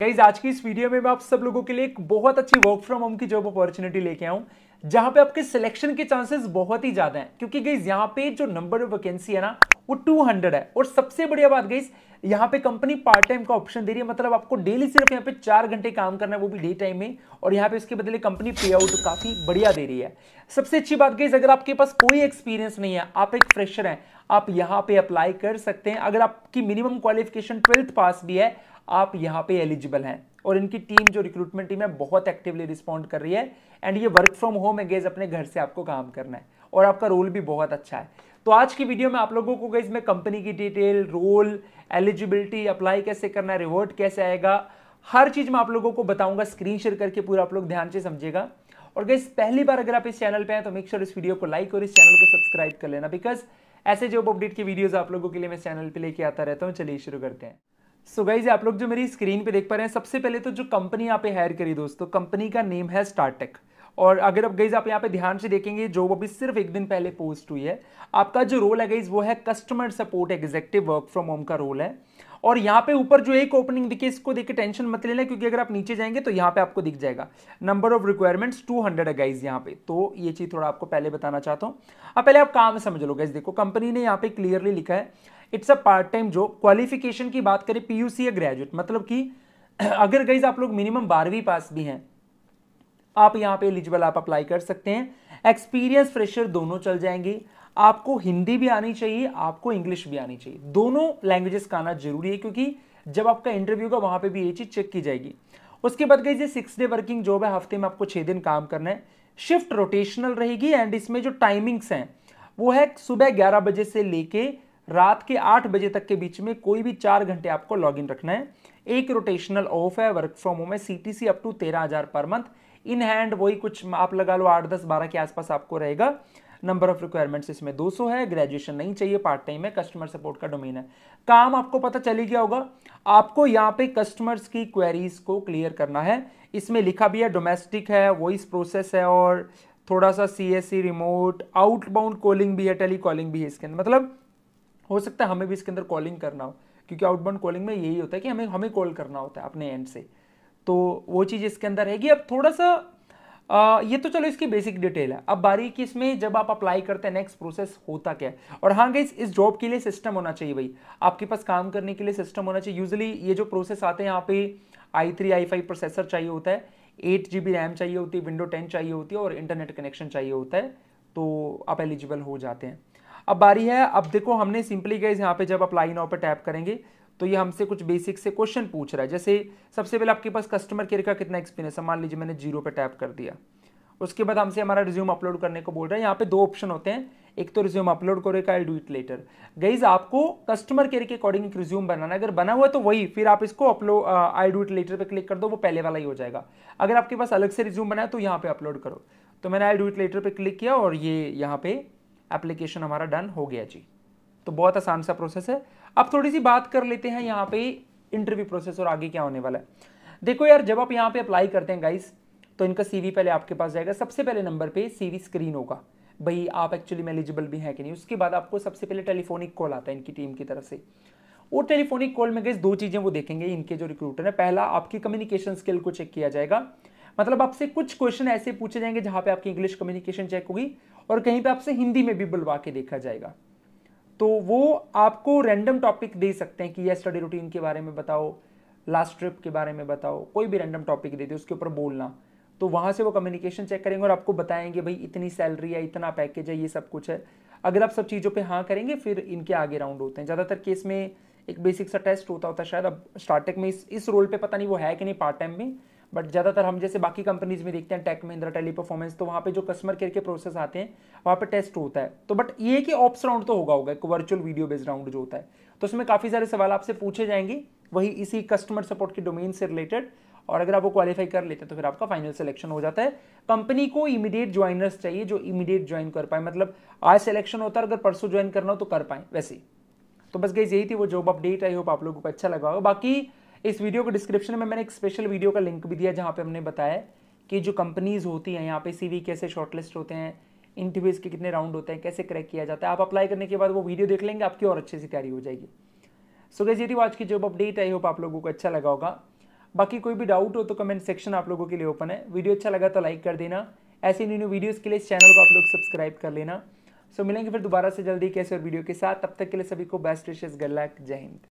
guys आज की इस वीडियो में मैं आप सब लोगों के लिए एक बहुत अच्छी वर्क फ्रॉम होम की जॉब अपॉर्चुनिटी लेके आऊँ जहां पे आपके सिलेक्शन के चांसेस बहुत ही ज्यादा हैं क्योंकि गई यहाँ पे जो नंबर ऑफ वैकेंसी है ना वो 200 है और सबसे बढ़िया बात गई यहाँ पे कंपनी पार्ट टाइम का ऑप्शन दे रही है मतलब आपको डेली सिर्फ यहाँ पे चार घंटे काम करना है वो भी डे टाइम में और यहाँ पे उसके बदले कंपनी पे आउट काफी बढ़िया दे रही है सबसे अच्छी बात गई अगर आपके पास कोई एक्सपीरियंस नहीं है आप एक फ्रेशर है आप यहाँ पे अप्लाई कर सकते हैं अगर आपकी मिनिमम क्वालिफिकेशन ट्वेल्थ पास भी है आप यहाँ पे एलिजिबल हैं और इनकी टीम जो रिक्रूटमेंट टीम है बहुत एक्टिवली रिस्पॉन्ड कर रही है एंड ये वर्क फ्रॉम होम है गेज अपने घर से आपको काम करना है और आपका रोल भी बहुत अच्छा है तो आज की वीडियो में आप लोगों को गई इसमें कंपनी की डिटेल रोल एलिजिबिलिटी अप्लाई कैसे करना है रिवॉर्ड कैसे आएगा हर चीज मैं आप लोगों को बताऊंगा स्क्रीन शेयर करके पूरा आप लोग ध्यान से समझेगा और गई पहली बार अगर आप इस चैनल पर हैं तो मेक श्योर sure इस वीडियो को लाइक और इस चैनल को सब्सक्राइब कर लेना बिकॉज ऐसे जॉब अपडेट की वीडियोज आप लोगों के लिए मैं चैनल पर लेके आता रहता हूँ चलिए शुरू करते हैं सो गाइज आप लोग जो मेरी स्क्रीन पे देख पा रहे हैं सबसे पहले तो जो कंपनी यहाँ पे हायर करी दोस्तों कंपनी का नेम है स्टार्टेक और अगर आप गईज आप यहाँ पे ध्यान से देखेंगे जो अभी सिर्फ एक दिन पहले पोस्ट हुई है आपका जो रोल है गईज वो है customer support executive work from home का रोल है और यहाँ पे ऊपर जो एक ओपनिंग दिखे इसको देखिए टेंशन मत लेना क्योंकि अगर आप नीचे जाएंगे तो यहाँ पे आपको दिख जाएगा नंबर ऑफ रिक्वायरमेंट्स 200 है गाइज यहाँ पे तो ये चीज़ थोड़ा आपको पहले बताना चाहता हूँ अब पहले आप काम समझ लो गाइज देखो कंपनी ने यहाँ पे क्लियरली लिखा है it's a part time job qualification की बात करें पीयूसी या ग्रेजुएट मतलब कि अगर गईज आप लोग मिनिमम बारहवीं पास भी हैं आप यहाँ पे एलिजिबल आप अप्लाई कर सकते हैं एक्सपीरियंस फ्रेशर दोनों चल जाएंगे आपको हिंदी भी आनी चाहिए आपको इंग्लिश भी आनी चाहिए दोनों लैंग्वेजेस का आना जरूरी है क्योंकि जब आपका इंटरव्यू का वहां पे भी ये चीज़ चेक की जाएगी उसके बाद गई सिक्स डे वर्किंग जॉब है हफ्ते में आपको छह दिन काम करना है शिफ्ट रोटेशनल रहेगी एंड इसमें जो टाइमिंग्स हैं वो है सुबह ग्यारह बजे से लेके रात के आठ बजे तक के बीच में कोई भी चार घंटे आपको लॉगिन रखना है एक रोटेशनल ऑफ है वर्क फ्रॉम होम है सी अप टू तेरह हज़ार पर मंथ इन हैंड वही कुछ आप लगा लो आठ दस बारह के आसपास आपको रहेगा नंबर ऑफ रिक्वायरमेंट्स इसमें 200 है ग्रेजुएशन नहीं चाहिए पार्ट टाइम है कस्टमर सपोर्ट का डोमेन है काम आपको पता चली गया होगा आपको यहाँ पे कस्टमर्स की क्वेरीज को क्लियर करना है इसमें लिखा भी है डोमेस्टिक है वॉइस प्रोसेस है और थोड़ा सा सी रिमोट आउटबाउंड कॉलिंग भी है टेली कॉलिंग भी है इसके अंदर मतलब हो सकता है हमें भी इसके अंदर कॉलिंग करना हो क्योंकि आउटबाउंड कॉलिंग में यही होता है कि हमें हमें कॉल करना होता है अपने एंड से तो वो चीज़ इसके अंदर रहेगी अब थोड़ा सा आ, ये तो चलो इसकी बेसिक डिटेल है अब बारीक इसमें जब आप अप्लाई करते हैं नेक्स्ट प्रोसेस होता क्या है और हाँ गई इस जॉब के लिए सिस्टम होना चाहिए भाई आपके पास काम करने के लिए सिस्टम होना चाहिए यूजली ये जो प्रोसेस आते हैं यहाँ पे I three I five processor चाहिए होता है एट जी बी रैम चाहिए होती है विंडो टेन चाहिए होती है और इंटरनेट कनेक्शन चाहिए होता है तो आप एलिजिबल हो जाते हैं अब बारी है अब देखो हमने सिंपली गाइज यहाँ पे जब अप्लाई नाउ पे टैप करेंगे तो ये हमसे कुछ बेसिक से क्वेश्चन पूछ रहा है जैसे सबसे पहले आपके पास कस्टमर केयर का कितना एक्सपीरियंस है मान लीजिए मैंने जीरो पे टैप कर दिया उसके बाद हमसे हमारा रिज्यूम अपलोड करने को बोल रहा है यहाँ पे दो ऑप्शन होते हैं एक तो रिज्यूम अपलोड करो एक I do it later guys आपको कस्टमर केयर के अकॉर्डिंग एक रिज्यूम बनाना अगर बना हुआ है तो वही फिर आप इसको upload I do it later पर क्लिक कर दो वो पहले वाला ही हो जाएगा अगर आपके पास अलग से रिज्यूम बनाया तो यहाँ पे अपलोड करो तो मैंने आई डू इट लेटर पर क्लिक किया और ये यहाँ पे एप्लीकेशन हमारा डन हो गया जी तो बहुत आसान सा प्रोसेस है अब थोड़ी सी बात कर लेते हैं यहाँ पे इंटरव्यू प्रोसेस और आगे क्या होने वाला है देखो यार जब आप यहाँ पे अप्लाई करते हैं गाइस तो इनका सीवी पहले आपके पास जाएगा सबसे पहले नंबर पे सीवी स्क्रीन होगा भाई आप एक्चुअली में एलिजिबल भी हैं कि नहीं उसके बाद आपको सबसे पहले टेलीफोनिक कॉल आता है इनकी टीम की तरफ से वो टेलीफोनिक कॉल में गई दो चीज़ें वो देखेंगे इनके जो रिक्रूटर है पहला आपकी कम्युनिकेशन स्किल को चेक किया जाएगा मतलब आपसे कुछ क्वेश्चन ऐसे पूछे जाएंगे जहां पे आपकी इंग्लिश कम्युनिकेशन चेक होगी और कहीं पे आपसे हिंदी में भी बुलवा के देखा जाएगा तो वो आपको रैंडम टॉपिक दे सकते हैं कि यह स्टडी रूटीन के बारे में बताओ लास्ट ट्रिप के बारे में बताओ कोई भी रैंडम टॉपिक दे दे उसके ऊपर बोलना तो वहां से वो कम्युनिकेशन चेक करेंगे और आपको बताएंगे भाई इतनी सैलरी है इतना पैकेज है ये सब कुछ है अगर आप सब चीज़ों पे हाँ करेंगे फिर इनके आगे राउंड होते हैं ज़्यादातर केस में एक बेसिक सा टेस्ट होता होता है शायद अब स्टार्टिंग में इस इस रोल पे पता नहीं वो है कि नहीं पार्ट टाइम में बट ज़्यादातर हम जैसे बाकी कंपनीज में देखते हैं टेक महिंद्रा टेली परफॉर्मेंस तो वहाँ पे जो कस्टमर केयर के प्रोसेस आते हैं वहाँ पे टेस्ट होता है तो बट ये कि ऑप्स राउंड तो होगा होगा एक वर्चुअल वीडियो बेस्ड राउंड जो होता है तो उसमें काफ़ी सारे सवाल आपसे पूछे जाएंगे वही इसी कस्टमर सपोर्ट के डोमेन से रिलेटेड और अगर आप वो क्वालिफाई कर लेते हैं तो फिर आपका फाइनल सिलेक्शन हो जाता है कंपनी को इमीडिएट ज्वाइनर्स चाहिए जो इमीडिएट ज्वाइन कर पाए मतलब आज सिलेक्शन होता है अगर परसों ज्वाइन करना हो तो कर पाए वैसे तो बस गई यही थी वो जॉब अपडेट आई होप आप लोगों को अच्छा लगा होगा बाकी इस वीडियो के डिस्क्रिप्शन में मैंने एक स्पेशल वीडियो का लिंक भी दिया जहाँ पे हमने बताया कि जो कंपनीज होती हैं यहाँ पे सीवी कैसे शॉर्टलिस्ट होते हैं इंटरव्यूज के कितने राउंड होते हैं कैसे क्रैक किया जाता है आप अप्लाई करने के बाद वो वीडियो देख लेंगे आपकी और अच्छे से तैयारी हो जाएगी सो गैस ये थी आज की जॉब अपडेट आई होप आप लोगों को अच्छा लगा होगा बाकी कोई भी डाउट हो तो कमेंट सेक्शन आप लोगों के लिए ओपन है वीडियो अच्छा लगा तो लाइक कर देना ऐसे न्यू न्यू वीडियोज के लिए इस चैनल को आप लोग सब्सक्राइब कर लेना सो मिलेंगे फिर दोबारा से जल्दी कैसे और वीडियो के साथ तब तक के लिए सभी को बेस्ट विशेष गल्ला जय हिंद